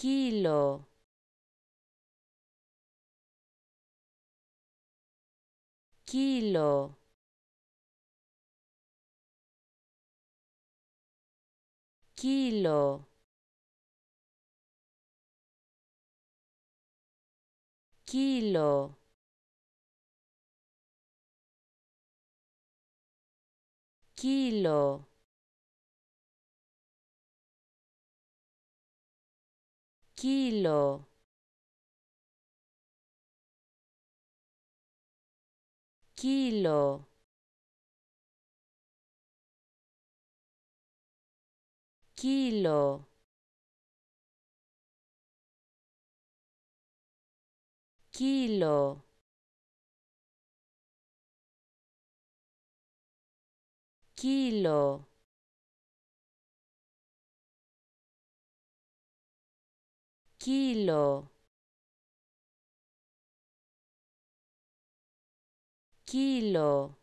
kilo kilo kilo kilo kilo Kilo. Kilo. Kilo. Kilo. Kilo. kilo kilo